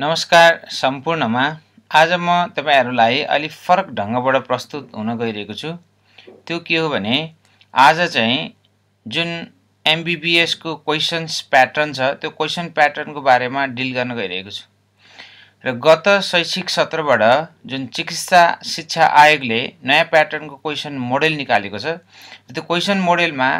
नमस्कार सम्पूर्णमा आज म तपाईँहरूलाई अलिक फरक ढङ्गबाट प्रस्तुत हुन गइरहेको छु त्यो के हो भने आज चाहिँ जुन एमबिबिएसको क्वेसन्स प्याटर्न छ त्यो क्वेसन प्याटर्नको बारेमा डिल गर्न गइरहेको छु र गत शैक्षिक सत्रबाट जुन चिकित्सा शिक्षा आयोगले नयाँ प्याटर्नको क्वेसन मोडेल निकालेको छ त्यो क्वेसन मोडेलमा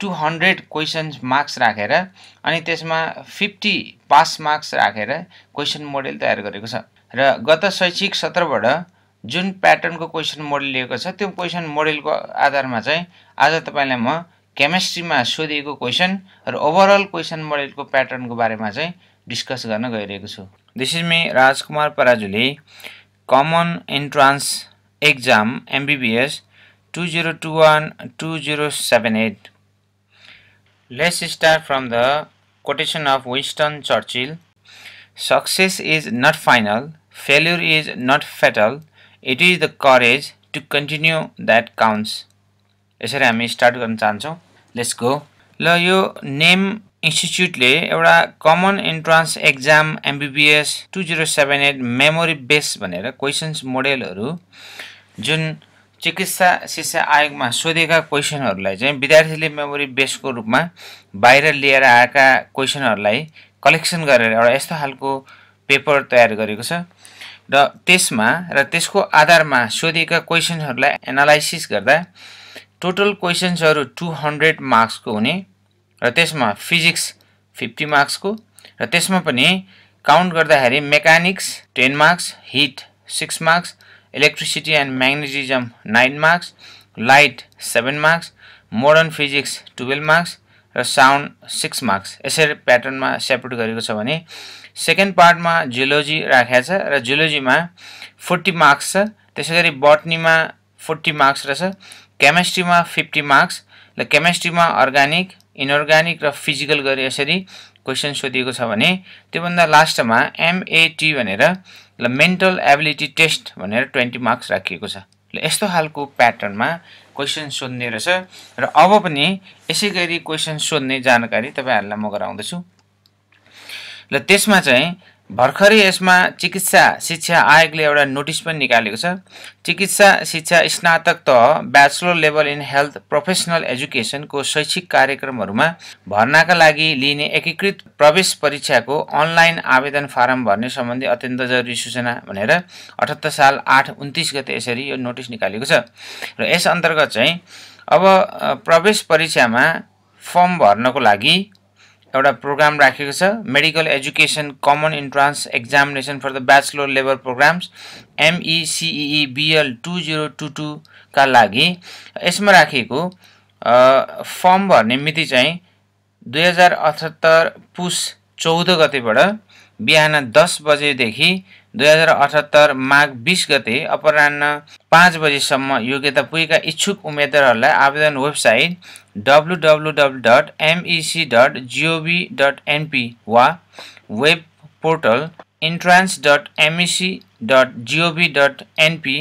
टु हन्ड्रेड क्वेसन्स मार्क्स राखेर अनि त्यसमा फिफ्टी पास मार्क्स राखेर क्वेसन मोडेल तयार गरेको छ र गत शैक्षिक सत्रबाट जुन प्याटर्नको क्वेसन मोडल लिएको छ त्यो क्वेसन मोडलको आधारमा चाहिँ आज तपाईँलाई म केमेस्ट्रीमा सोधिएको क्वेसन र ओभरअल क्वेसन मोडेलको प्याटर्नको बारेमा चाहिँ डिस्कस गर्न गइरहेको छु this is me Rajkumar Parajuli common entrance exam MBBS two zero two one two zero seven eight Let's start from the quotation of Winston Churchill Success is not final, failure is not fatal, it is the courage to continue that counts. यसरी हामी start गर्न चाहन्छौँ let's go ल यो name इन्स्टिच्युटले एउटा common entrance exam MBBS two zero seven eight memory base भनेर questions मोडेलहरू जुन चिकित्सा शिक्षा आयोगमा सोधेका क्वेसनहरूलाई चाहिँ विद्यार्थीले मेमोरी बेसको रूपमा बाहिर लिएर आएका क्वेसनहरूलाई कलेक्सन गरेर एउटा यस्तो खालको पेपर तयार गरेको छ र त्यसमा र त्यसको आधारमा सोधेका क्वेसन्सहरूलाई एनालाइसिस गर्दा टोटल क्वेसन्सहरू टु हन्ड्रेड मार्क्सको हुने र त्यसमा फिजिक्स फिफ्टी मार्क्सको र त्यसमा पनि काउन्ट गर्दाखेरि mechanics ten marks heat six marks electricity and magnetism nine marks light seven marks modern physics twelve marks र साउन्ड सिक्स मार्क्स यसरी प्याटर्नमा सेपरेट गरेको छ भने सेकेन्ड पार्टमा जियोलोजी राखेको छ र जियोलोजीमा फोर्टी मार्क्स छ त्यसै गरी बटनीमा फोर्टी मार्क्स रहेछ केमेस्ट्रीमा फिफ्टी मार्क्स र केमेस्ट्रीमा अर्ग्यानिक इनअर्ग्यानिक र फिजिकल गरी यसरी क्वेसन सोधिएको छ भने त्योभन्दा लास्टमा एमएटी भनेर ल मेन्टल एबिलिटी टेस्ट भनेर ट्वेन्टी मार्क्स राखिएको छ ल यस्तो खालको प्याटर्नमा क्वेसन सोध्ने रहेछ र अब पनि यसै गरी क्वेसन सोध्ने जानकारी तपाईँहरूलाई म गराउँदछु र त्यसमा चाहिँ भर्खरै यसमा चिकित्सा शिक्षा आयोगले एउटा नोटिस पनि निकालेको छ चिकित्सा शिक्षा स्नातक तह bachelor level in health professional एजुकेसनको शैक्षिक कार्यक्रमहरूमा भर्नाका लागि लिने एकीकृत प्रवेश परीक्षाको अनलाइन आवेदन फारम भर्ने सम्बन्धी अत्यन्त जरुरी सूचना भनेर अठहत्तर साल आठ उन्तिस गते यसरी यो नोटिस निकालेको छ र यस अन्तर्गत चाहिँ अब प्रवेश परीक्षामा फर्म भर्नको लागि एउटा प्रोग्राम राखेको छ medical education common entrance examination for the bachelor लेबर programmes MECE BL two zero two टूका लागि यसमा राखिएको फर्म भर्ने मिति चाहिँ दुई हजार अठहत्तर पुस चौध गतेबाट बिहान दस बजेदेखि दुई हजार अठहत्तर माघ बिस गते अपरान्न पाँच बजीसम्म योग्यता पुगेका इच्छुक उम्मेद्वारहरूलाई आवेदन website W dot MEC dot GOV dot NP वा web portal entrance dot MEC dot GOV dot NP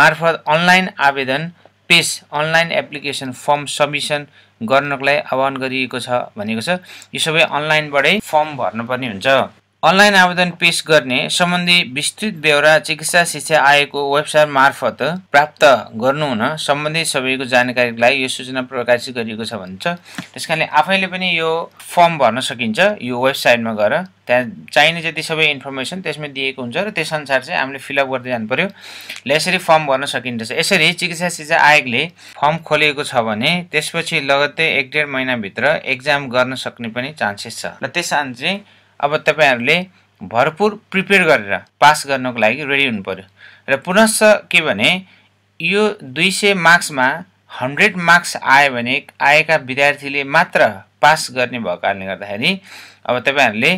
मार्फत अनलाइन आवेदन पेस अनलाइन एप्लिकेसन फर्म सब्मिसन गर्नको लागि आह्वान गरिएको छ भनेको छ यो सबै अनलाइनबाटै फर्म भर्नुपर्ने हुन्छ अनलाइन आवेदन पेश गर्ने सम्बन्धी विस्तृत बेहोरा चिकित्सा शिक्षा आयोगको वेबसाइट मार्फत प्राप्त गर्नुहुन सम्बन्धित सबैको जानकारीलाई यो सूचना प्रकाशित गरिएको छ भन्छ त्यस कारणले आफैले पनि यो फर्म भर्न सकिन्छ यो वेबसाइटमा गएर त्यहाँ चाहिने जति सबै इन्फर्मेसन त्यसमा दिएको हुन्छ र त्यसअनुसार चाहिँ हामीले फिलअप गर्दै जानु पऱ्यो ल यसरी फर्म भर्न सकिँदैछ यसरी चिकित्सा शिक्षा आयोगले फर्म खोलेको छ भने त्यसपछि लगत्तै एक डेढ महिनाभित्र एक्जाम गर्न सक्ने पनि चान्सेस छ र त्यस कारण चाहिँ अब तपाईँहरूले भरपुर प्रिपेयर गरेर पास गर्नको लागि रेडी हुनु पऱ्यो र पुनश्च के भने यो दुई सय मार्क्समा हन्ड्रेड मार्क्स आयो भने आएका विद्यार्थीले मात्र पास गर्ने भएको कारणले गर्दाखेरि अब तपाईँहरूले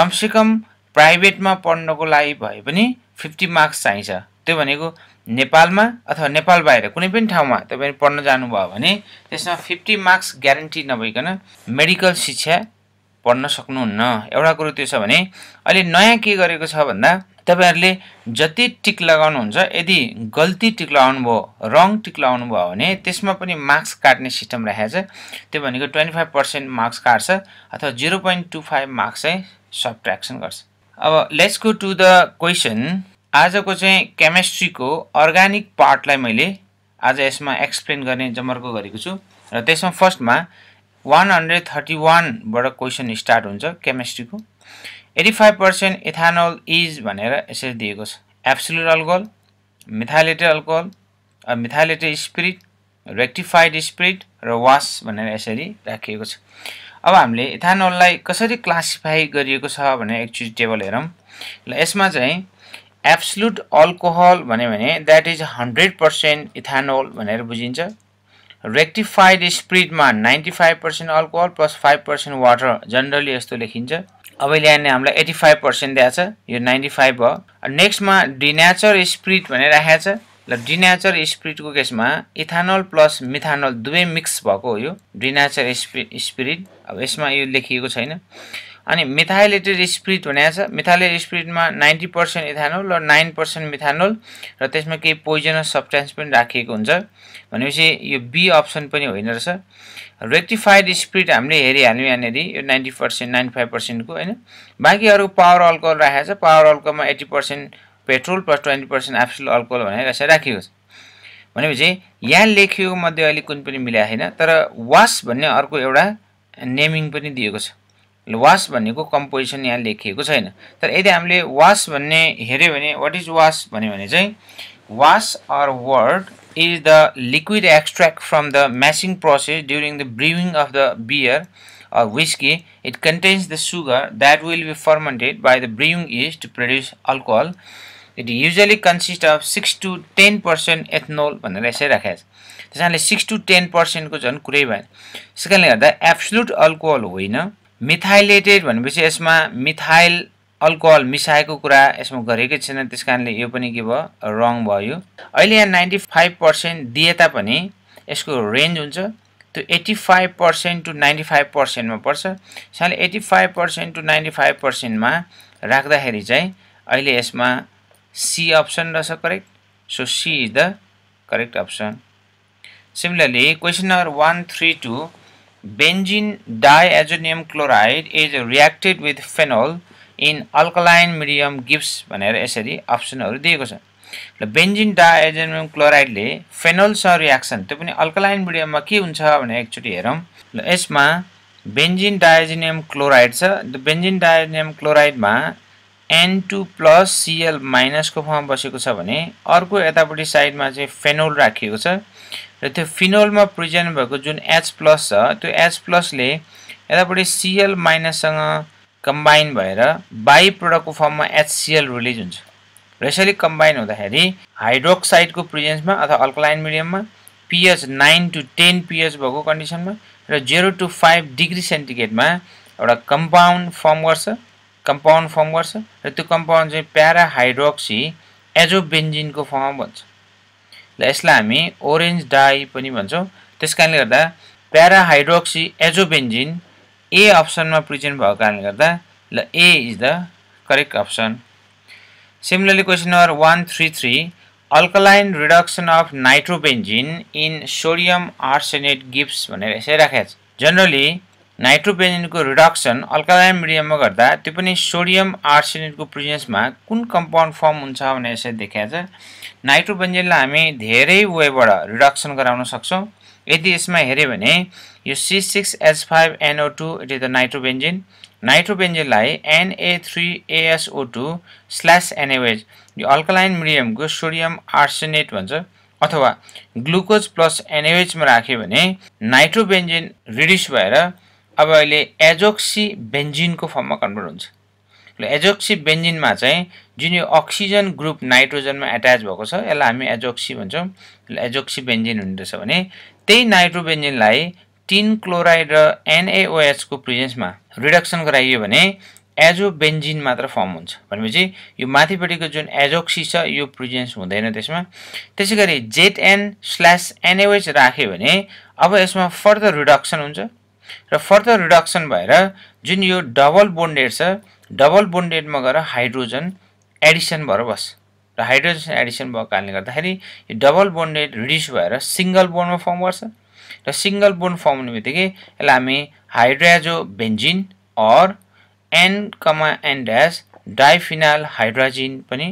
कमसेकम प्राइभेटमा पढ्नको लागि भए पनि फिफ्टी मार्क्स चाहिन्छ त्यो भनेको नेपालमा अथवा नेपाल बाहिर कुनै पनि ठाउँमा तपाईँ पढ्न जानुभयो भने त्यसमा फिफ्टी मार्क्स ग्यारेन्टी नभइकन मेडिकल शिक्षा पढ्न सक्नुहुन्न एउटा कुरो त्यो छ भने अहिले नयाँ के गरेको छ भन्दा तपाईँहरूले जति टिक लगाउनुहुन्छ यदि गल्ती टिक लगाउनु भयो रङ टिक लगाउनुभयो भने त्यसमा पनि मार्क्स काट्ने सिस्टम राखेको छ त्यो भनेको ट्वेन्टी फाइभ पर्सेन्ट मार्क्स काट्छ अथवा zero point two five marks चाहिँ सब्ट्र्याक्सन गर्छ अब let's go to the question आजको चाहिँ केमेस्ट्रीको अर्ग्यानिक पार्टलाई मैले आज यसमा एक्सप्लेन गर्ने जमर्को गरेको छु र त्यसमा फर्स्टमा वान हन्ड्रेड थर्टी वानबाट क्वेसन स्टार्ट हुन्छ केमिस्ट्रीको eighty five percent ethanol is भनेर यसरी दिएको छ absolute alcohol methylated alcohol methylated spirit rectified spirit र वास भनेर यसरी राखिएको छ अब हामीले इथानोललाई कसरी क्लासिफाई गरिएको छ भनेर एक्चुली टेबल हेरौँ ल यसमा चाहिँ एब्सलुट अल्कोहल भन्यो भने that is hundred percent ethanol भनेर बुझिन्छ रेक्टिफाइड स्प्रिटमा ninety five percent alcohol plus five percent water generally यस्तो लेखिन्छ अब ल्याएन हामीलाई एट्टी फाइभ पर्सेन्ट दिएको छ यो नाइन्टी फाइभ भयो नेक्स्टमा डिनेचर स्प्रिट भनेर राखेको छ ल डिनेचर स्प्रिटको केसमा इथानोल प्लस मिथानोल दुवै मिक्स भएको हो यो डिनेचर स्प्रि स्पिरिट अब यसमा यो लेखिएको छैन अनि मिथाइलेटेड स्प्रिट भनेको छ मिथाइलेटेड स्प्रिटमा नाइन्टी पर्सेन्ट इथानोल र नाइन पर्सेन्ट मिथानोल र त्यसमा केही पोइजनस सब्सटेन्स पनि राखिएको हुन्छ भनेपछि यो बी अप्सन पनि होइन रहेछ रेक्टिफाइड स्पिरिट हामीले हेरिहाल्यौँ यहाँनिर यो नाइन्टी पर्सेन्ट नाइन्टी फाइभ पर्सेन्टको होइन बाँकी अरू पावर अल्कोहल राखेको छ पावर अल्कोहलमा eighty percent petrol plus twenty percent absolute alcohol भनेर यसरी राखिएको छ भनेपछि यहाँ लेखिएको मध्ये अहिले कुनै पनि मिलाएको छैन तर वास भन्ने अर्को एउटा नेमिङ पनि दिएको छ वास भन्नेको कम्पोजिसन यहाँ लेखिएको छैन तर यदि हामीले वास भन्ने हेऱ्यो भने वाट इज वास भन्यो भने चाहिँ wash or wort is the liquid extract from the mashing process during the brewing of the beer or whiskey. It contains the sugar that will be fermented by the brewing yeast to produce alcohol. It usually consists of 6 to 10 percent ethanol भनेर यसै राखेको छ त्यस कारणले six to ten पर्सेन्टको झन् कुरै भएन त्यस कारणले गर्दा एब्सोल्युट अल्कोहल होइन मिथाइलेटेड भनेपछि यसमा मिथाइल अल्कोहल मिसाएको कुरा यसमा गरेकै छैन त्यस कारणले यो पनि के भयो रङ भयो अहिले यहाँ नाइन्टी फाइभ पर्सेन्ट दिए तापनि यसको रेन्ज हुन्छ त्यो eighty five percent to ninety five पर्सेन्टमा पर्छ त्यसैले eighty five percent to ninety five पर्सेन्टमा राख्दाखेरि चाहिँ अहिले यसमा सी अप्सन रहेछ correct so C is the correct option similarly question number one three two benzene diazonium chloride is reacted with phenol in alkaline medium gives भनेर यसरी अप्सनहरू दिएको छ र बेन्जिन डाएजेनियम क्लोराइडले फेनोलसँग रियाक्सन त्यो पनि अल्कलाइन मिडियममा के हुन्छ भने एकचोटि हेरौँ र यसमा बेन्जिन डाएजेनियम क्लोराइड छ बेन्जिन डाएजेनियम क्लोराइडमा एन टू प्लस सिएल माइनसको फर्म बसेको छ भने अर्को यतापट्टि साइडमा चाहिँ फेनोल राखिएको छ र त्यो फिनोलमा प्रिजेन्ट भएको जुन एच प्लस छ त्यो एच प्लसले यतापट्टि सिएल माइनससँग कम्बाइन भएर बाई प्रडक्टको फर्ममा एचसिएल रिलिज हुन्छ र यसरी कम्बाइन हुँदाखेरि हाइड्रोक्साइडको प्रेजेन्समा अथवा अल्कलाइन मिडियममा pH nine to ten pH भएको कन्डिसनमा र जेरो टु फाइभ डिग्री सेन्टिग्रेडमा एउटा कम्पाउन्ड फर्म गर्छ कम्पाउन्ड फर्म गर्छ र त्यो कम्पाउन्ड चाहिँ प्याराहाइड्रोक्सी एजोबेन्जिनको फर्ममा भन्छ र यसलाई हामी ओरेन्ज डाई पनि भन्छौँ त्यस कारणले गर्दा प्याराहाइड्रोक्सी एजोबेन्जिन ए अप्सनमा प्रेजेन्ट भएको कारणले गर्दा ल A is the correct option similarly question number one three three alkaline reduction of nitrobenzene in sodium arsenate gives भनेर यसै राखेको छ जनरली नाइट्रोबेन्जिनको रिडक्सन अल्कलाइन मिडियममा गर्दा त्यो पनि सोडियम आर्सेनेटको प्रेजेन्समा कुन कम्पाउन्ड फर्म हुन्छ भनेर यसरी देखाएको छ नाइट्रोबेन्जिनलाई हामी धेरै वेबाट रिडक्सन गराउन सक्छौँ यदि यसमा हेऱ्यो भने यो C six H five NO two it is the nitrobenzene नाइट्रोबेन्जिनलाई NA three ASO two slash एनएवेज यो अल्कलाइन मिडियमको सोडियम आर्सेनेट भन्छ अथवा ग्लुकोज प्लस एनएवेजमा राख्यो भने नाइट्रोबेन्जिन रिड्युस भएर अब अहिले एजोक्सी बेन्जिनको फर्ममा कन्भर्ट हुन्छ र एजोक्सी बेन्जिनमा चाहिँ जुन यो अक्सिजन ग्रुप नाइट्रोजनमा एट्याच भएको छ यसलाई हामी एजोक्सी भन्छौँ एजोक्सी बेन्जिन हुँदो रहेछ भने त्यही नाइट्रोबेन्जिनलाई टिन क्लोराइड र एनएओएचको प्रेजेन्समा रिडक्सन गराइयो भने एजोबेन्जिन मात्र फर्म हुन्छ भनेपछि यो माथिपट्टिको जुन एजोक्सी छ यो प्रिजेन्स हुँदैन त्यसमा त्यसै गरी जेटएन स्ल्यास एनएओएच राख्यो भने अब यसमा फर्दर रिडक्सन हुन्छ र फर्दर रिडक्सन भएर जुन यो डबल बोन्डेड छ डबल बोन्डेडमा गएर हाइड्रोजन एडिसन भएर बस्छ र हाइड्रोजन एडिसन भएको कारणले गर्दाखेरि यो डबल बोन्डेड रिड्युस भएर सिङ्गल बोन्डमा फर्म गर्छ र सिङ्गल बोन्ड फर्म हुने बित्तिकै यसलाई हामी hydrazo benzene or N comma N dash diphenyl hydrazine पनि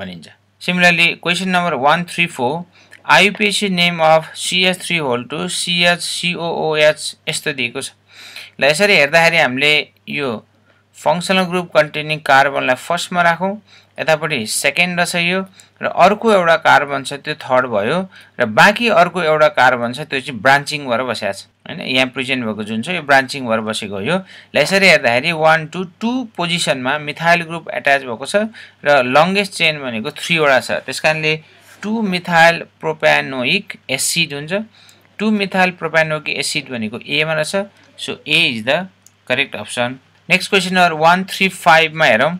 भनिन्छ similarly question number one three four IUPAC name of CH three whole two CH COOH यस्तो दिएको छ ल यसरी हेर्दाखेरि हामीले यो फङ्सनल ग्रुप कन्टेनिङ कार्बनलाई फर्स्टमा राखौँ यतापट्टि सेकेन्ड रहेछ यो र अर्को एउटा कार्बन छ त्यो थर्ड भयो र बाँकी अर्को एउटा कार्बन छ त्यो चाहिँ ब्रान्चिङ भएर बसेको छ होइन यहाँ प्रेजेन्ट भएको जुन छ यो ब्रान्चिङ भएर बसेको हो यो यसरी हेर्दाखेरि वान टू टू पोजिसनमा मिथाइल ग्रुप एट्याच भएको छ र लङ्गेस्ट चेन भनेको थ्रीवटा छ त्यस कारणले टु मिथाइल प्रोप्यानोइक एसिड हुन्छ टु मिथाइल प्रोप्यानोइक एसिड भनेको एमा रहेछ so A is the correct option next question number one three फाइभमा हेरौँ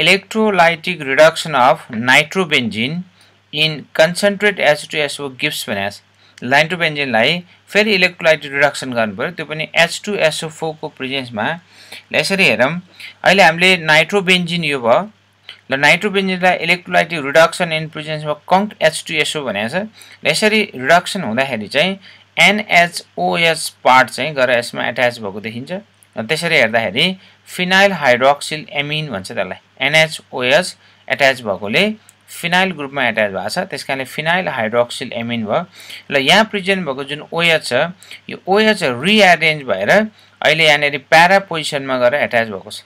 electrolytic electrolytic of of in in concentrate H2SO gives भनेस नाइट्रोबेन्जिनलाई फेरि इलेक्ट्रोलाइटिक रिडक्सन गर्नुपऱ्यो त्यो पनि एच को एसओ प्रेजेन्समा ल यसरी हेरौँ अहिले हामीले नाइट्रोबेन्जिन यो भयो र नाइट्रोबेन्जिनलाई इलेक्ट्रोलाइटिक रिडक्सन इन प्रेजेन्समा कङ्क एच टू भनेको छ र यसरी रिडक्सन हुँदाखेरि चाहिँ एनएचओएच पार्ट चाहिँ गएर यसमा एट्याच भएको देखिन्छ र त्यसरी हेर्दाखेरि फिनाइल हाइड्रोक्सिल एमिन भन्छ त्यसलाई एनएचओएस एट्याच भएकोले फिनाइल ग्रुपमा एट्याच भएको छ त्यस कारणले फिनाइल हाइड्रोक्सिल एमिन भयो र यहाँ प्रिजेन्ट भएको जुन ओएच छ यो ओएच रिएरेन्ज भएर अहिले यहाँनिर प्यारा पोजिसनमा गएर एट्याच भएको छ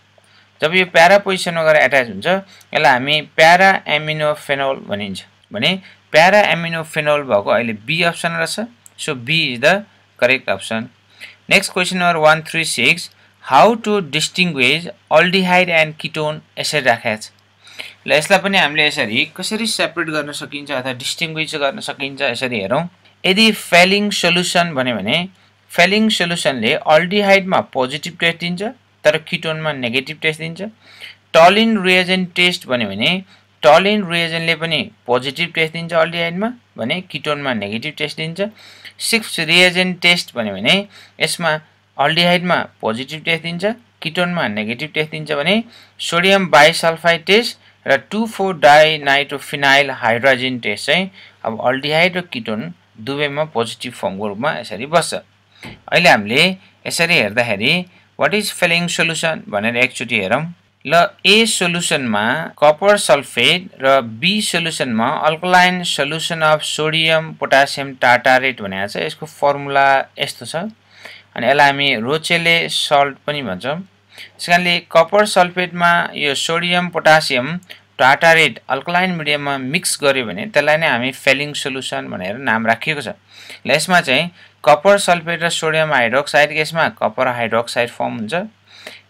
जब यो प्यारा पोजिसनमा गएर एट्याच हुन्छ यसलाई हामी प्यारा एमिनोफेनोल भनिन्छ भने प्यारा एमिनोफेनोल भएको अहिले बी अप्सन रहेछ so B is the correct option next question number one three six how to distinguish aldehyde and ketone यसरी राखेको छ ल यसलाई पनि हामीले यसरी कसरी सेपरेट गर्न सकिन्छ अथवा डिस्टिङ्विज गर्न सकिन्छ यसरी हेरौँ यदि फेलिङ सोल्युसन भन्यो भने फेलिङ सोल्युसनले अल्डिहाइडमा पोजिटिभ टेस्ट दिन्छ तर किटोनमा नेगेटिभ टेस्ट दिन्छ टलिन रिएजेन्ट टेस्ट भन्यो भने टलिन रिएजेन्टले पनि पोजिटिभ टेस्ट दिन्छ अल्डिहाइडमा भने किटोनमा नेगेटिभ टेस्ट दिन्छ सिक्स रिएजेन्ट टेस्ट भन्यो भने यसमा अल्डिहाइडमा पोजिटिभ टेस्ट दिन्छ किटोनमा नेगेटिभ टेस्ट दिन्छ भने सोडियम बाइसल्फाइड टेस्ट र two four dinitrophenyl hydrazine test चाहिँ अब अल्डिहाइड र किटोन दुवैमा पोजिटिभ फर्मको रूपमा यसरी बस्छ अहिले हामीले यसरी हेर्दाखेरि वाट इज फेलिङ सोल्युसन भनेर एकचोटि हेरौँ ल ए सोलुसनमा कपर सल्फेट र बी सोल्युसनमा alkaline solution of sodium potassium tartrate भनेको छ यसको फर्मुला यस्तो छ अनि यसलाई हामी रोचेले सल्ट पनि भन्छौँ त्यस कारणले कपर सल्फेटमा यो सोडियम पोटासियम टाटारेट अल्कलाइन मिडियममा मिक्स गऱ्यो भने त्यसलाई नै हामी फेलिङ सोल्युसन भनेर नाम राखिएको छ ल यसमा चाहिँ कपर सल्फेट र सोडियम हाइड्रोक्साइड यसमा कपर हाइड्रोक्साइड फर्म हुन्छ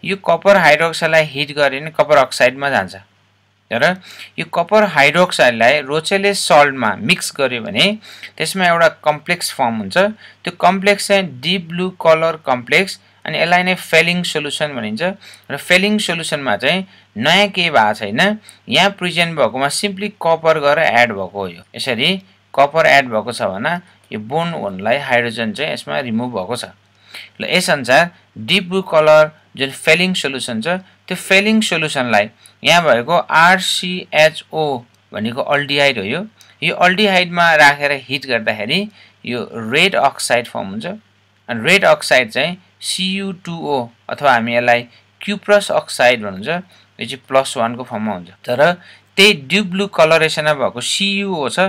यो कपर हाइड्रोक्साइडलाई हिट गऱ्यो भने कपर अक्साइडमा जान्छ र यो कपर हाइड्रोक्साइडलाई रोचेले सल्टमा मिक्स गर्यो भने त्यसमा एउटा कम्प्लेक्स फर्म हुन्छ त्यो कम्प्लेक्स चाहिँ डिप ब्लु कलर कम्प्लेक्स अनि यसलाई नै फेलिङ सोल्युसन भनिन्छ र फेलिङ सोल्युसनमा चाहिँ नयाँ केही भएको छैन यहाँ प्रिजेन्ट भएकोमा सिम्पली कपर गरेर एड भएको हो यो यसरी कपर एड भएको छ भने यो बोन वनलाई हाइड्रोजन चाहिँ यसमा रिमुभ भएको छ र यसअनुसार डिप ब्लू कलर जुन फेलिङ सोल्युसन छ त्यो फेलिङ सोल्युसनलाई यहाँ भएको आरसिएचओ भनेको अल्डिहाइड हो यो यो अल्डिहाइडमा राखेर हिट गर्दाखेरि यो रेड अक्साइड फर्म हुन्छ अनि रेड अक्साइड चाहिँ सियुटुओ अथवा हामी यसलाई क्युप्रस अक्साइड भन्छ यो चाहिँ प्लस वानको फर्ममा हुन्छ तर त्यही ड्युब ब्लु कलरेसनमा भएको सियुओ छ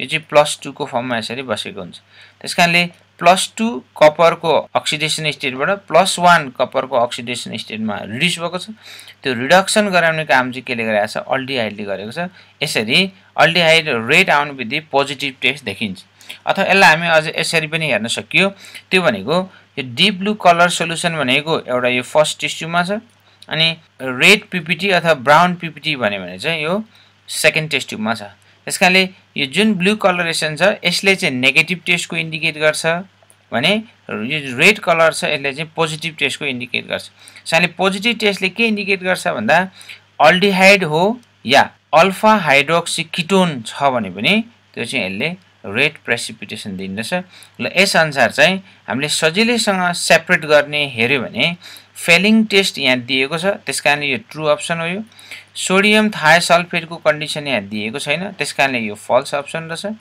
यो चाहिँ प्लस टूको फर्ममा यसरी बसेको हुन्छ त्यस कारणले प्लस टू कपरको अक्सिडेसन स्टेटबाट प्लस वान कपरको अक्सिडेसन स्टेटमा रिड्युस भएको छ त्यो रिडक्सन गराउने काम चाहिँ केले गराएको छ अल्डिहाइडले गरेको छ यसरी अल्डिहाइड रेड आउने बित्तिकै पोजिटिभ टेस्ट देखिन्छ अथवा यसलाई हामी अझ यसरी पनि हेर्न सकियो त्यो भनेको यो डिप ब्लू कलर सोल्युसन भनेको एउटा यो फर्स्ट टिस्युमा छ अनि रेड पिपिटी अथवा ब्राउन पिपिटी भन्यो भने चाहिँ यो सेकेन्ड टेस्ट ट्युबमा छ त्यस कारणले यो जुन ब्लू कलरेसन छ यसले चाहिँ नेगेटिभ टेस्टको इन्डिकेट गर्छ भने यो रेड कलर छ यसले चाहिँ पोजिटिभ टेस्टको इन्डिकेट गर्छ यसले पोजिटिभ टेस्टले के इन्डिकेट गर्छ भन्दा अल्डिहाइड हो या अल्फा हाइड्रोक्सी किटोन छ भने पनि त्यो चाहिँ यसले रेड प्रेसिपिटेसन दिँदछ र यसअनुसार चाहिँ हामीले सजिलैसँग सेपरेट गर्ने हेऱ्यो भने फेलिङ टेस्ट यहाँ दिएको छ त्यस कारणले यो ट्रु अप्सन हो यो सोडियम थायसल्फेटको कन्डिसन यहाँ दिएको छैन त्यस कारणले यो फल्स अप्सन रहेछ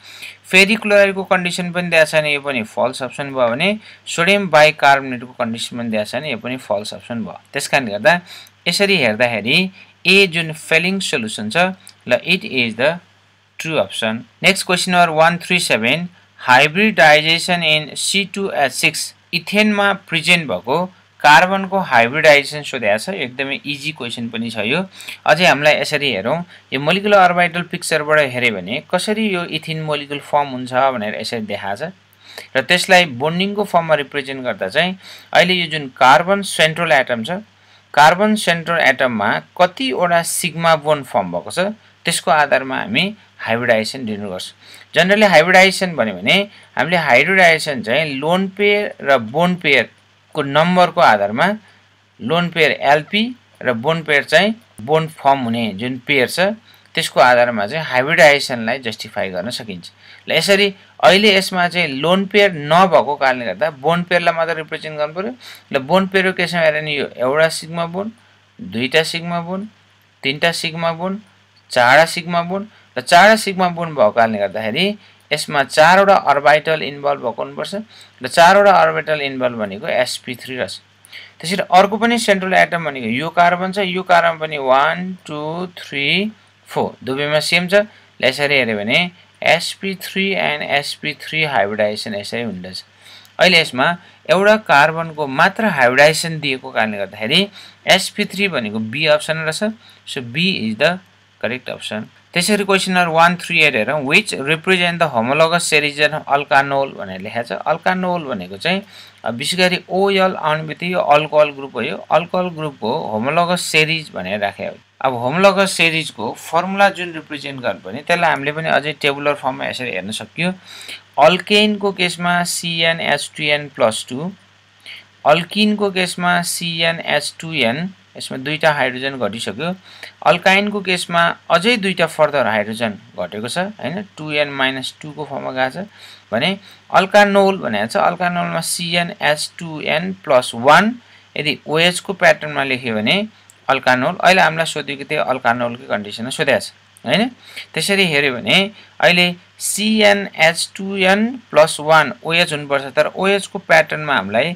फेरि क्लोराइडको कन्डिसन पनि दिएको छैन यो पनि फल्स अप्सन भयो भने सोडियम बाइकार्बोनेटको कन्डिसन पनि दिएको छैन यो पनि फल्स अप्सन भयो त्यस कारणले गर्दा यसरी हेर्दाखेरि ए जुन फेलिङ सोल्युसन छ ल it is the true option next question number one three seven hybridization in C two H six इथेनमा प्रिजेन्ट भएको कार्बनको हाइब्रिडाइजेसन सोधेको छ एकदमै इजी क्वेसन पनि छ यो अझै हामीलाई यसरी हेरौँ यो मोलिकुलर अर्बाइटल पिक्चरबाट हेऱ्यो भने कसरी यो इथिन मोलिकुल फर्म हुन्छ भनेर यसरी देखाएको छ र त्यसलाई बोन्डिङको फर्ममा रिप्रेजेन्ट गर्दा चाहिँ अहिले यो जुन कार्बन सेन्ट्रल एटम छ कार्बन सेन्ट्रल एटममा कतिवटा सिग्मा बोन फर्म भएको छ त्यसको आधारमा हामी हाइब्रिडाइजेसन डिनोट गर्छौँ जेनरली हाइब्रिडाइजेसन भन्यो भने हामीले हाइब्रिडाइजेसन चाहिँ लोन पेयर र बोन पेयर को नम्बरको आधारमा लोन पेयर एलपी र बोन पेयर चाहिँ बोन फर्म हुने जुन पेयर छ त्यसको आधारमा चाहिँ हाइब्रिडाइजेसनलाई जस्टिफाई गर्न सकिन्छ ल यसरी अहिले यसमा चाहिँ लोन पेयर नभएको कारणले गर्दा बोन पेयरलाई मात्र रिप्रेजेन्ट गर्नु पऱ्यो र बोन पेयरको केसमा हेऱ्यो भने यो एउटा सिग्मा बोन दुईवटा सिग्मा बोन तिनवटा सिग्मा बोन चारवटा सिग्मा बोन र चारवटा सिग्मा बोन भएको कारणले गर्दाखेरि यसमा चारवटा अर्बाइटल इन्भल्भ भएको हुनुपर्छ र चारवटा अर्बाइटल इन्भल्भ भनेको एसपी थ्री रहेछ त्यसरी अर्को पनि सेन्ट्रल एटम भनेको यो कार्बन छ यो कार्बन पनि वान टू थ्री फोर दुवैमा सेम छ यसरी हेऱ्यो भने SP three and SP three hybridization यसरी हुँदछ अहिले यसमा एउटा कार्बनको मात्र हाइब्रिडाइजेसन दिएको कारणले गर्दाखेरि एसपी थ्री भनेको बी अप्सन रहेछ so B is the correct option त्यसरी question number one three eight हेरौँ which represent the homologous series alkanol भनेर लेखाएको छ अल्कानोल भनेको चाहिँ विशेष गरी ओएल आउने बित्तिकै यो अल्कोहल ग्रुप हो यो अल्कोहल ग्रुपको होमोलोगस सेरिज भनेर राख्यो अब होमोलोगस सेरिजको फर्मुला जुन रिप्रेजेन्ट गर्नु त्यसलाई हामीले पनि अझै टेबुलर फर्ममा यसरी हेर्न सकियो अल्केनको केसमा सिएनएचटुएन प्लस टू अल्किनको केसमा सिएनएच टुएन यसमा दुईवटा हाइड्रोजन घटिसक्यो अल्काइनको केसमा अझै दुईवटा फर्दर हाइड्रोजन घटेको छ होइन टु एन माइनस टूको फर्ममा गएको छ भने अल्कानोल भनेको छ अल्कानोलमा CNH two N plus one यदि ओएचको प्याटर्नमा लेख्यो भने अल्कानोल अहिले हामीलाई सोधेको त्यो अल्कानोलको कन्डिसनमा सोधेको छ होइन त्यसरी हेऱ्यो भने अहिले CNH two N plus one OH हुनुपर्छ तर ओएचको प्याटर्नमा हामीलाई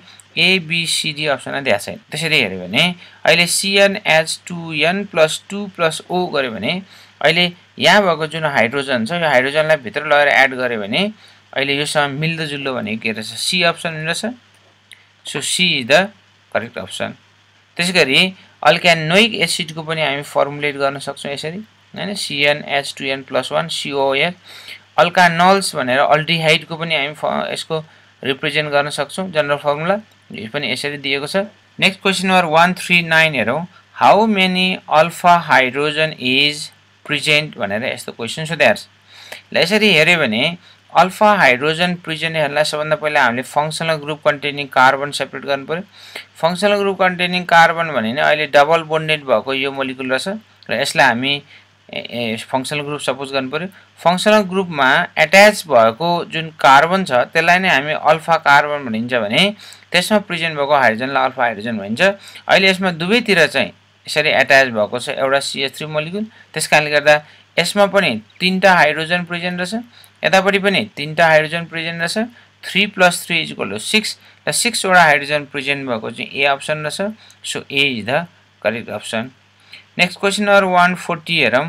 एबिसिडी अप्सनमा दिएको छैन त्यसरी हेऱ्यो भने अहिले CNH two N plus two plus O गऱ्यो भने अहिले यहाँ भएको जुन हाइड्रोजन छ यो हाइड्रोजनलाई भित्र लगेर एड गऱ्यो भने अहिले योसँग मिल्दोजुल्दो भनेको के रहेछ सी अप्सन रहेछ so C is the correct option त्यसै गरी अल्क्यानोइक एसिडको पनि हामी फर्मुलेट गर्न सक्छौँ यसरी होइन CNH two N plus one COH alkanals भनेर अल्डिहाइडको पनि हामी फ यसको रिप्रेजेन्ट गर्न सक्छौँ जनरल फर्मुला यो पनि यसरी दिएको छ next question number one three nine हेरौँ how many alpha hydrogen is present भनेर यस्तो क्वेसन सोध्याएर ल यसरी हेऱ्यो भने अल्फा हाइड्रोजन प्रिजेन्टहरूलाई सबभन्दा पहिला हामीले functional group containing carbon separate गर्नु पऱ्यो फङ्सनल ग्रुप कन्टेनिङ कार्बन भने नै अहिले डबल बोन्डेड भएको यो मोलिकुल रहेछ र यसलाई हामी फङ्सनल ग्रुप सपोज गर्नु पऱ्यो फङ्सनल ग्रुपमा एट्याच भएको जुन कार्बन छ त्यसलाई नै हामी अल्फा कार्बन भनिन्छ भने त्यसमा प्रेजेन्ट भएको हाइड्रोजनलाई अल्फा हाइड्रोजन भनिन्छ अहिले यसमा दुवैतिर चाहिँ यसरी एट्याच भएको छ एउटा सिएच थ्री मलिकुल त्यस कारणले गर्दा यसमा पनि तिनवटा हाइड्रोजन प्रेजेन्ट रहेछ यतापट्टि पनि तिनवटा हाइड्रोजन प्रेजेन्ट रहेछ three plus three is to six र सिक्सवटा हाइड्रोजन प्रेजेन्ट भएको चाहिँ ए अप्सन रहेछ so A is the correct option next question number one forty हेरौँ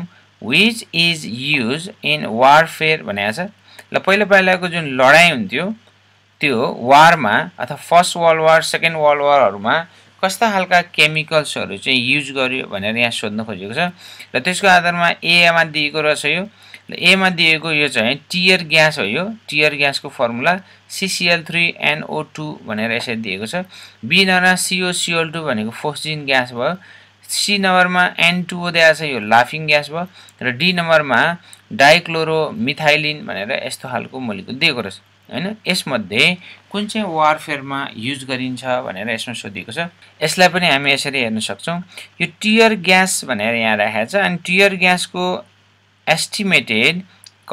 which is use in warfare भनेको छ ल पहिला पहिलाको जुन लडाइँ हुन्थ्यो त्यो वारमा अथवा first world war second world वारहरूमा कस्ता खालका केमिकल्सहरू चाहिँ युज गर्यो भनेर यहाँ सोध्न खोजेको छ र त्यसको आधारमा एमा दिएको रहेछ यो एमा दिएको यो चाहिँ टियर ग्यास हो यो टियर ग्यासको formula CCL three NO two भनेर यसरी दिएको छ बी नम्बरमा सिओसिएल टू भनेको फोसजिन ग्यास भयो सी नम्बरमा एन टुओ दिएको छ यो लाफिङ ग्यास भयो र डी नम्बरमा डाइक्लोरो मिथाइलिन भनेर यस्तो खालको मुलीको दिएको रहेछ होइन यसमध्ये कुन चाहिँ वारफेयरमा युज गरिन्छ भनेर यसमा सोधिएको छ यसलाई पनि हामी यसरी हेर्न सक्छौँ यो टियर ग्यास भनेर यहाँ राखेको छ अनि टियर ग्यासको एस्टिमेटेड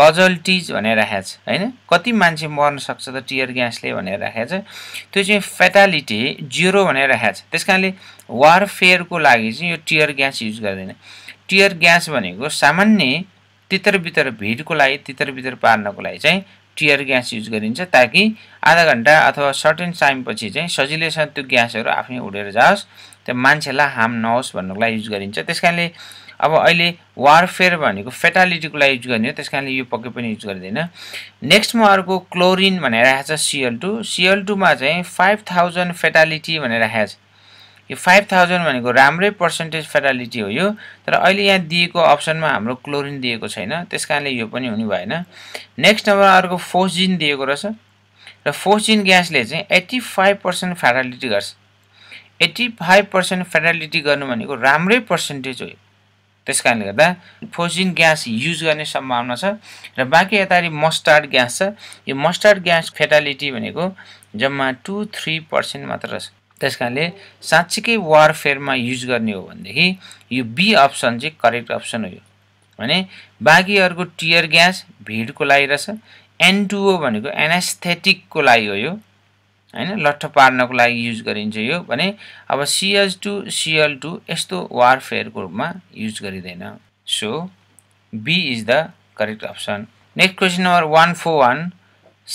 कजल्टिज भनेर राखेको छ होइन कति मान्छे मर्न सक्छ त टियर ग्यासले भनेर राखेको छ त्यो चाहिँ फेटालिटी जिरो भनेर राखेको छ त्यस कारणले वारफेयरको लागि चाहिँ यो टियर ग्यास युज गर्दैन टियर ग्यास भनेको सामान्य तितरभित्र भिडको लागि तितरभित्र पार्नको लागि चाहिँ टियर ग्यास युज गरिन्छ ताकि आधा घन्टा अथवा सर्टेन टाइमपछि चाहिँ सजिलैसँग त्यो ग्यासहरू आफै उडेर जाओस् त्यो मान्छेलाई हार्म नहोस् भन्नुको लागि युज गरिन्छ त्यस कारणले अब अहिले वारफेयर भनेको फेटालिटीको लागि युज गर्ने हो त्यस कारणले यो पक्कै पनि युज गरिँदैन नेक्स्टमा अर्को क्लोरिन भनेर राखेको छ सिएल टू सिएल टूमा चाहिँ फाइभ थाउजन्ड फेटालिटी भनेर राखेको छ यो फाइभ थाउजन्ड भनेको राम्रै पर्सेन्टेज फेटालिटी हो यो तर अहिले यहाँ दिएको अप्सनमा हाम्रो क्लोरिन दिएको छैन त्यस कारणले यो पनि हुने भएन नेक्स्ट नम्बर अर्को फोसजिन दिएको रहेछ र फोसजिन ग्यासले चाहिँ एट्टी फाइभ पर्सेन्ट फेटालिटी गर्छ एट्टी फाइभ पर्सेन्ट फेटालिटी गर्नु भनेको राम्रै पर्सेन्टेज हो त्यस कारणले गर्दा फोसजिन ग्यास युज गर्ने सम्भावना छ र बाँकी यतारी मस्टार्ड ग्यास छ यो मस्टार्ड ग्यास फेटालिटी भनेको जम्मा टू थ्री पर्सेन्ट मात्र रहेछ त्यस कारणले साँच्चीकै वारफेयरमा युज गर्ने हो भनेदेखि यो बी अप्सन चाहिँ करेक्ट अप्सन हो यो भने बाघीहरूको टियर ग्यास भिडको लागि रहेछ एनटुओ भनेको एनास्थेटिकको लागि हो यो होइन लट्ठ पार्नको लागि युज गरिन्छ यो भने अब सिएच टू सिएल टू यस्तो वारफेयरको रूपमा युज गरिँदैन so B is the correct option next question number one four one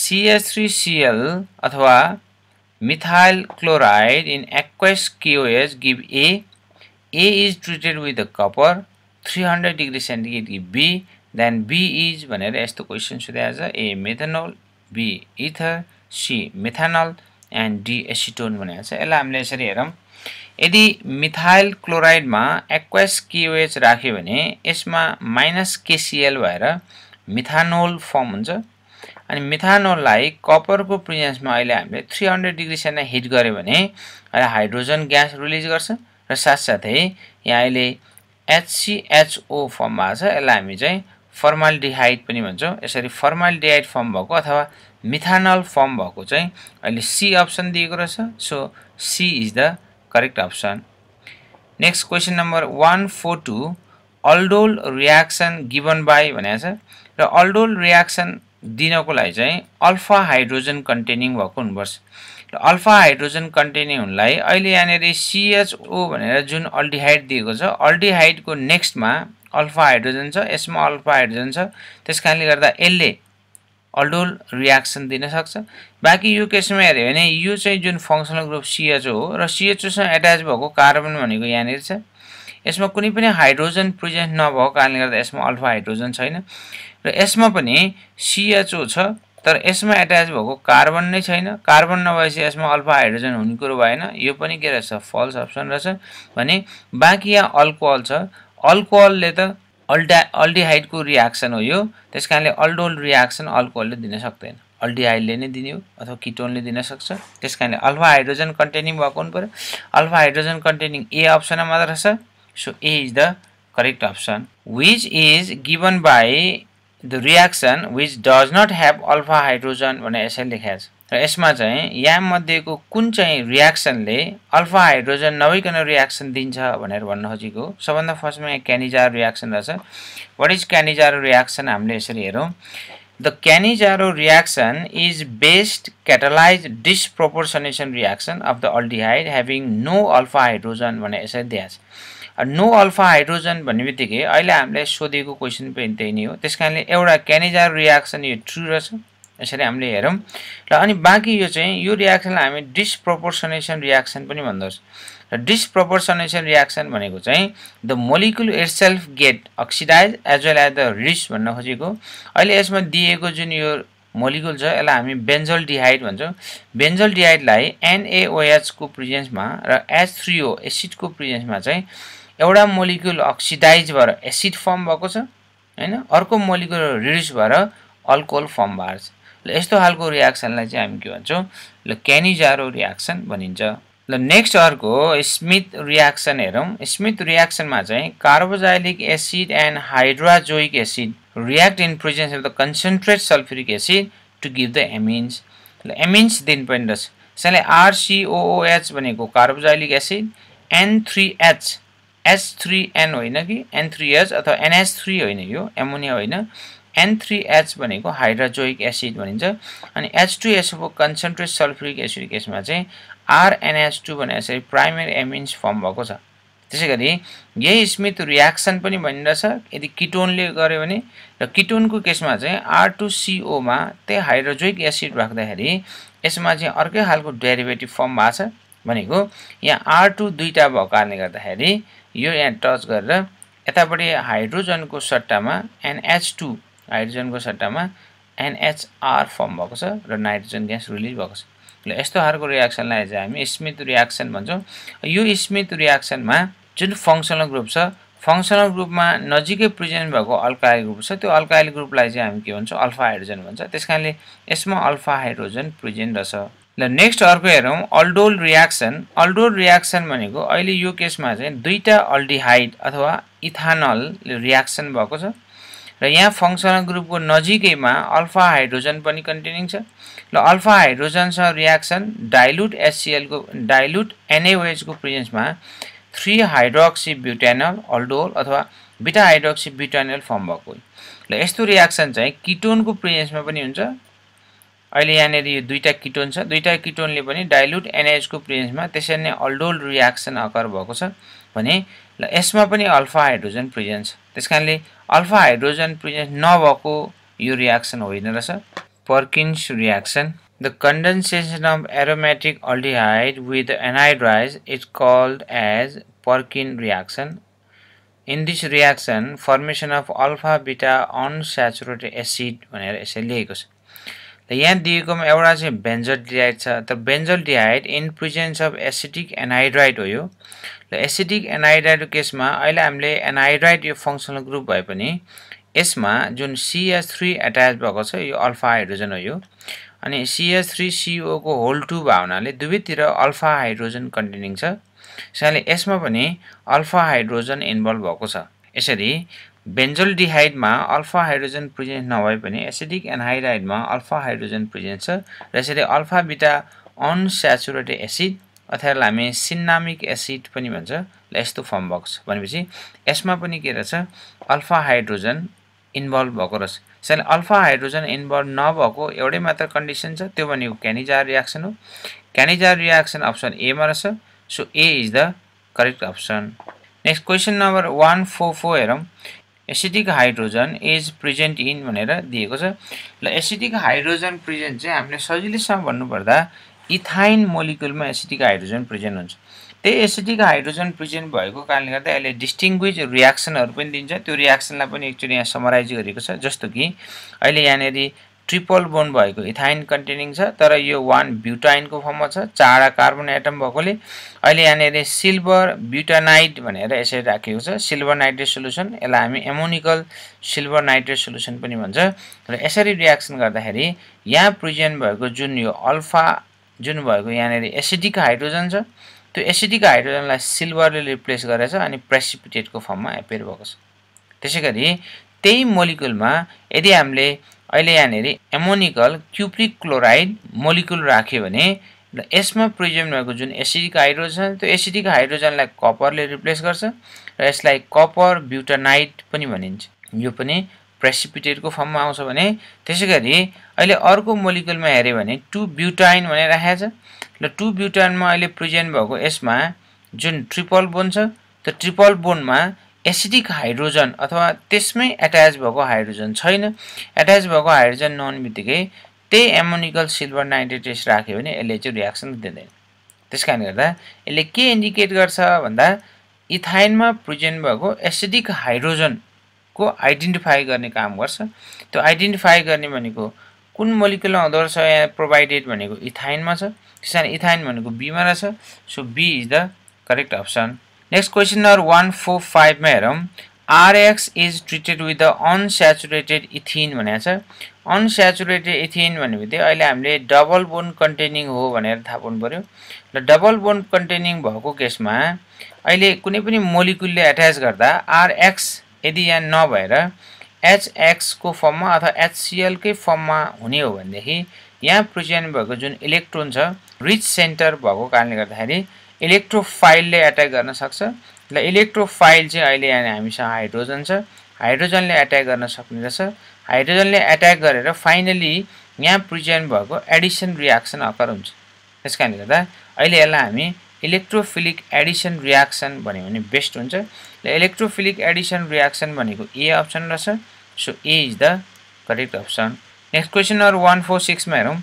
CH three CL अथवा methyl chloride in aqueous KOH give A. A is treated with the copper 300 degree centigrade give B. Then B is भनेर यस्तो question सोधेको छ A methanol B ether C methanal and D acetone भनेको छ यसलाई हामीले यसरी हेरौँ यदि मिथाइल क्लोराइडमा एक्वास किओएच राख्यो भने यसमा माइनस केसिएल भएर मिथानोल फर्म हुन्छ अनि मिथानोललाई कपरको प्रिजेन्समा अहिले हामीले थ्री हन्ड्रेड डिग्री सेन्टमा हिट गऱ्यो भने अहिले हाइड्रोजन ग्यास रिलिज गर्छ र साथसाथै यहाँ अहिले एचसिएचओ फर्म भएको छ यसलाई हामी चाहिँ डिहाइट पनि भन्छौँ यसरी डिहाइट फर्म भएको अथवा मिथानल फर्म भएको चाहिँ अहिले सी अप्सन दिएको रहेछ so C is the correct option next question number one four two aldol reaction given by भनेको छ र अल्डोल रियाक्सन दिनको लागि चाहिँ अल्फा हाइड्रोजन कन्टेनिङ भएको हुनुपर्छ अल्फा हाइड्रोजन कन्टेनिङ हुनलाई अहिले यहाँनिर सिएचओ भनेर जुन अल्डिहाइड दिएको छ अल्डिहाइडको नेक्स्टमा अल्फा हाइड्रोजन छ यसमा अल्फा हाइड्रोजन छ त्यस कारणले गर्दा यसले अल्डोल रियाक्सन दिनसक्छ बाँकी यो केसमा हेऱ्यो भने यो चाहिँ जुन फङ्सनल ग्रुप सिएचओ हो र सिएचओसँग एट्याच भएको कार्बन भनेको यहाँनिर छ यसमा कुनै पनि हाइड्रोजन प्रेजेन्ट नभएको कारणले गर्दा यसमा अल्फा हाइड्रोजन छैन र यसमा पनि सिएचओ छ तर यसमा एट्याच भएको कार्बन नै छैन कार्बन नभएपछि यसमा अल्फा हाइड्रोजन हुने कुरो भएन यो पनि के रहेछ फल्स अप्सन रहेछ भने बाँकी यहाँ अल्कोहल छ अल्कोहलले त अल्टा अल्डिहाइडको रियाक्सन हो यो त्यस कारणले अल्डोल रियाक्सन अल्कोहलले दिन सक्दैन अल्डिहाइडले नै दिने हो अथवा किटोनले दिन सक्छ त्यस कारणले अल्फा हाइड्रोजन कन्टेनिङ भएको हुनु पऱ्यो अल्फा हाइड्रोजन कन्टेनिङ ए अप्सनमा मात्र रहेछ So A is the correct option which is given by the reaction which does not have alpha hydrogen भनेर यसरी लेखाएको छ र यसमा चाहिँ यहाँ कुन चाहिँ रियाक्सनले अल्फा हाइड्रोजन नभइकन रियाक्सन दिन्छ भनेर भन्न खोजेको सबभन्दा फर्स्टमा यहाँ क्यानिजारो रियाक्सन रहेछ वाट इज क्यानिजारो रियाक्सन हामीले यसरी हेरौँ the Cannizzaro reaction is base catalyse disproportionation reaction of the aldehyde having no alpha hydrogen भनेर यसरी दिएको छ नो अल्फा हाइड्रोजन भन्ने बित्तिकै अहिले हामीले सोधेको क्वेसन पनि त्यही नै हो त्यस कारणले एउटा क्यानेजार रियाक्सन यो ट्रु रहेछ यसरी हामीले हेरौँ र अनि बाँकी यो चाहिँ यो रियाक्सनलाई हामी डिसप्रोपोर्सनेसन रियाक्सन पनि भन्दछ र डिसप्रोपोर्सनेसन रियाक्सन भनेको चाहिँ the molecule itself get oxidise as well as the reduce भन्न खोजेको अहिले यसमा दिएको जुन यो मोलिकुल छ यसलाई हामी बेन्जल डिहाइड भन्छौँ बेन्जल डिहाइडलाई एनएओएचको प्रिजेन्समा र एच थ्रिओ एसिडको प्रिजेन्समा चाहिँ एउटा मोलिकुल अक्सिडाइज भएर एसिड फर्म भएको छ होइन अर्को मोलिकुल रिड्युस भएर अल्कोहल फर्म भएको छ ल यस्तो खालको रियाक्सनलाई चाहिँ हामी के भन्छौँ ल क्यानिजारो रियाक्सन भनिन्छ ल नेक्स्ट अर्को स्मिथ रियाक्सन हेरौँ स्मिथ रियाक्सनमा चाहिँ carboxylic acid and hydrazoic acid react in presence of the concentrate sulphuric acid to give the amines ल एमिन्स दिनुपर्ने रहेछ त्यसैले आरसिओओएच भनेको carboxylic acid N three H H three N होइन कि एन थ्री एच अथवा एनएच थ्री होइन यो एमोनिया होइन एन थ्री एच भनेको हाइड्रोजोइक एसिड भनिन्छ अनि एच टू एसओको कन्सन्ट्रेट सल्फ्रिक एसिड केसमा चाहिँ आरएनएच टू भने यसरी प्राइमेरी एमिन्स फर्म भएको छ त्यसै गरी यही स्मिथ रियाक्सन पनि भनिरहेछ यदि किटोनले गर्यो भने र किटोनको केसमा चाहिँ आर टू सिओमा त्यही हाइड्रोजोइक एसिड राख्दाखेरि यसमा चाहिँ अर्कै खालको डेरिभेटिभ फर्म भएको छ भनेको यहाँ आर टू दुईवटा भएको कारणले गर्दाखेरि यो यहाँ टच गरेर यतापट्टि हाइड्रोजनको सट्टामा एनएच टू हाइड्रोजनको सट्टामा एनएचआर फर्म भएको छ र नाइट्रोजन ग्यास रिलिज भएको छ ल यस्तो खालको रियाक्सनलाई चाहिँ हामी स्मिथ रियाक्सन भन्छौँ यो स्मिथ रियाक्सनमा जुन फङ्सनल ग्रुप छ फङ्सनल ग्रुपमा नजिकै प्रेजेन्ट भएको अल्काइल ग्रुप छ त्यो अल्काइल ग्रुपलाई चाहिँ हामी के भन्छौँ अल्फा हाइड्रोजन भन्छ त्यस कारणले यसमा अल्फा हाइड्रोजन प्रेजेन्ट रहेछ ल नेक्स्ट अर्को हेरौँ अल्डोल रियाक्सन अल्डोल रियाक्सन भनेको अहिले यो केसमा चाहिँ दुईवटा अल्डिहाइड अथवा इथानल रियाक्सन भएको छ र यहाँ फङ्सनल ग्रुपको नजिकैमा अल्फा हाइड्रोजन पनि कन्टेनिङ छ र अल्फा हाइड्रोजनसँग रियाक्सन डाइल्युट एससिएलको डाइल्युट एनएओएचको प्रेजेन्समा थ्री हाइड्रोक्सी ब्युटेनल अल्डोल अथवा बिटा हाइड्रोक्सी ब्युटेनल फर्म भएको र यस्तो रियाक्सन चाहिँ किटोनको प्रेजेन्समा पनि हुन्छ अहिले यहाँनिर यो दुईवटा किटोन छ दुईवटा किटोनले पनि डाइल्युट एनएचको प्रेजेन्समा त्यसरी नै अल्डोल रियाक्सन अकर भएको छ भने यसमा पनि अल्फा हाइड्रोजन प्रेजेन्स छ त्यस कारणले अल्फा हाइड्रोजन प्रेजेन्स नभएको यो रियाक्सन होइन रहेछ Perkin's reaction the condensation of aromatic aldehyde with anhydride is called as Perkin reaction in this reaction formation of alpha beta unsaturated acid भनेर यसरी लिएको छ त यहाँ दिएकोमा एउटा चाहिँ बेन्जल डिहाइड छ त benzaldehyde in presence of acidic anhydride हो यो र एसिडिक एनाइड्राइडको केसमा अहिले हामीले एनहाइड्राइड यो फङ्सनल ग्रुप भए पनि यसमा जुन सिएच थ्री एट्याच भएको छ यो अल्फा हाइड्रोजन हो यो अनि सिएच थ्री सिओको होल टू भएको हुनाले दुवैतिर अल्फा हाइड्रोजन कन्टेनिङ छ त्यसैले यसमा पनि अल्फा हाइड्रोजन इन्भल्भ भएको छ यसरी डिहाइडमा अल्फा हाइड्रोजन प्रेजेन्ट नभए पनि एसिडिक एनहाइड्राइडमा अल्फा हाइड्रोजन प्रेजेन्ट छ र यसरी अल्फा बिटा अनस्याचुरेटेड एसिड अथवा हामी सिन्नामिक एसिड पनि भन्छ यस्तो फर्म भएको छ भनेपछि यसमा पनि के रहेछ अल्फा हाइड्रोजन इन्भल्भ भएको रहेछ त्यसैले अल्फा हाइड्रोजन इन्भल्भ नभएको एउटै मात्र कन्डिसन छ त्यो भनेको क्यानिजार रियाक्सन हो क्यानिजार रियाक्सन अप्सन एमा रहेछ so A is the correct option next question number one four four हेरौँ acidic hydrogen is present in भनेर दिएको छ ल एसिडिक हाइड्रोजन प्रेजेन्ट चाहिँ हामीले सजिलैसँग भन्नुपर्दा इथाइन मोलिकुलमा एसिडिक हाइड्रोजन प्रेजेन्ट हुन्छ त्यही एसिडिक हाइड्रोजन प्रेजेन्ट भएको कारणले गर्दा यसले डिस्टिङ्ग्विज रियाक्सनहरू पनि दिन्छ त्यो रियाक्सनलाई पनि एक्चुली यहाँ समराइज गरेको छ जस्तो कि अहिले यहाँनिर ट्रिपल बोन्ड भएको इथाइन कन्टेनिङ छ तर यो वान ब्युटाइनको फर्ममा छ चारवटा कार्बन एटम भएकोले अहिले यहाँनिर सिल्भर ब्युटानाइट भनेर यसरी राखिएको छ सिल्भर नाइट्रेट सोल्युसन यसलाई हामी एमोनिकल सिल्भर नाइट्रेट सोल्युसन पनि भन्छ र यसरी रियाक्सन गर्दाखेरि यहाँ प्रिजेन्ट भएको जुन यो अल्फा जुन भएको यहाँनिर एसिडिक हाइड्रोजन छ त्यो एसिडिक हाइड्रोजनलाई सिल्भरले रिप्लेस गरेछ अनि प्रेसिपिटेटको फर्ममा एपेयर भएको छ त्यसै गरी त्यही मोलिकुलमा यदि हामीले अहिले यहाँनिर एमोनिकल क्युप्रिक क्लोराइड मोलिकुल राख्यो भने र यसमा प्रिजेन्ट भएको जुन एसिडिक हाइड्रोजन त्यो एसिडिक हाइड्रोजनलाई कपरले रिप्लेस गर्छ र यसलाई कपर ब्युटानाइट पनि भनिन्छ यो पनि प्रेसिपिटेटको फर्ममा आउँछ भने त्यसै गरी अहिले अर्को मोलिकुलमा हेऱ्यो भने टु ब्युटाइन भनेर राखेको छ र टु ब्युटाइनमा अहिले प्रिजेन्ट भएको यसमा जुन ट्रिपल बोन छ त्यो ट्रिपल बोनमा एसिडिक हाइड्रोजन अथवा त्यसमै एट्याच भएको हाइड्रोजन छैन एट्याच भएको हाइड्रोजन नहुने बित्तिकै त्यही एमोनिकल सिल्भर नाइट्रेटेस राख्यो भने यसले चाहिँ रियाक्सन दिँदैन त्यस कारणले गर्दा यसले के इन्डिकेट गर्छ भन्दा इथाइनमा प्रेजेन्ट भएको एसिडिक हाइड्रोजनको आइडेन्टिफाई गर्ने काम गर्छ त्यो आइडेन्टिफाई गर्ने भनेको कुन मोलिकुल आउँदो रहेछ यहाँ प्रोभाइडेड भनेको इथाइनमा छ त्यस कारण इथाइन भनेको बीमा रहेछ so B is the correct option next question number one four फाइभमा हेरौँ RX is treated with the unsaturated ethene भनेको छ अनस्याचुरेटेड इथिन भन्ने बित्तिकै अहिले हामीले डबल बोन कन्टेनिङ हो भनेर थाहा पाउनु पऱ्यो र डबल बोन कन्टेनिङ भएको केसमा अहिले कुनै पनि मोलिकुलले एट्याच गर्दा आरएक्स यदि यहाँ नभएर एचएक्सको फर्ममा अथवा एचसिएलकै फर्ममा हुने हो भनेदेखि यहाँ प्रेजेन्ट भएको जुन इलेक्ट्रोन छ रिच सेन्टर भएको कारणले गर्दाखेरि इलेक्ट्रोफाइलले एट्याक गर्न सक्छ र इलेक्ट्रोफाइल चाहिँ अहिले यहाँ हामीसँग हाइड्रोजन छ हाइड्रोजनले एट्याक गर्न सक्ने रहेछ हाइड्रोजनले एट्याक गरेर फाइनली यहाँ प्रिजेन्ट भएको एडिसन रियाक्सन अकर हुन्छ त्यस कारणले गर्दा अहिले यसलाई हामी इलेक्ट्रोफिलिक एडिसन रियाक्सन भन्यो भने बेस्ट हुन्छ र इलेक्ट्रोफिलिक एडिसन रियाक्सन भनेको ए अप्सन रहेछ so A is the correct option next question number one four सिक्समा हेरौँ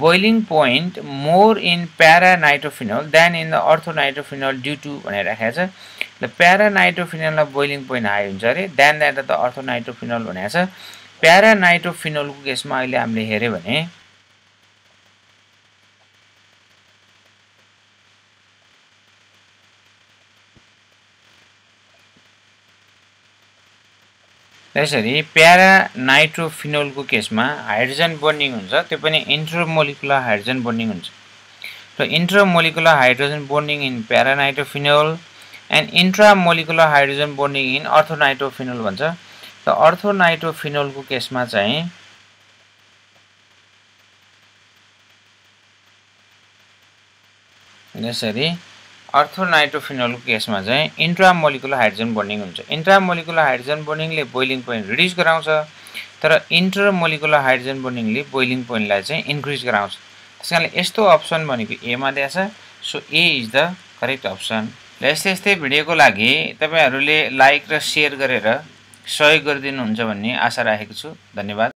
boiling point more in para nitrophenol than in the ortho nitrophenol due to भनेर राखेको छ प्यारा प्यारानाइट्रोफिनलमा बोइलिङ पोइन्ट हाई हुन्छ अरे देन द्याट द अर्थोनाइट्रोफिनल भनेको छ प्यारानाइट्रोफिनलको केसमा अहिले हामीले हेऱ्यो भने त्यसरी नाइट्रोफिनोलको केसमा हाइड्रोजन बन्डिङ हुन्छ त्यो पनि इन्ट्रोमोलिकुलर हाइड्रोजन बन्डिङ हुन्छ र intermolecular hydrogen bonding in para nitrophenol and intramolecular hydrogen bonding in ortho nitrophenol भन्छ र अर्थोनाइट्रोफिनोलको केसमा चाहिँ यसरी अर्थोनाइट्रोफिनलको केसमा चाहिँ इन्ट्रामोलिकुलर हाइड्रोजन बर्निङ हुन्छ इन्ट्रामोलिकुलर हाइड्रोजन बन्डिङले बोइलिङ पोइन्ट रिड्युस गराउँछ तर इन्टरमोलिकुलर हाइड्रोजन बर्निङले बोइलिङ पोइन्टलाई चाहिँ इन्क्रिज गराउँछ त्यस कारणले यस्तो अप्सन भनेको एमा दिएछ so A is the correct option र यस्तै यस्तै भिडियोको लागि तपाईँहरूले लाइक र सेयर गरेर सहयोग गरिदिनुहुन्छ भन्ने आशा राखेको छु धन्यवाद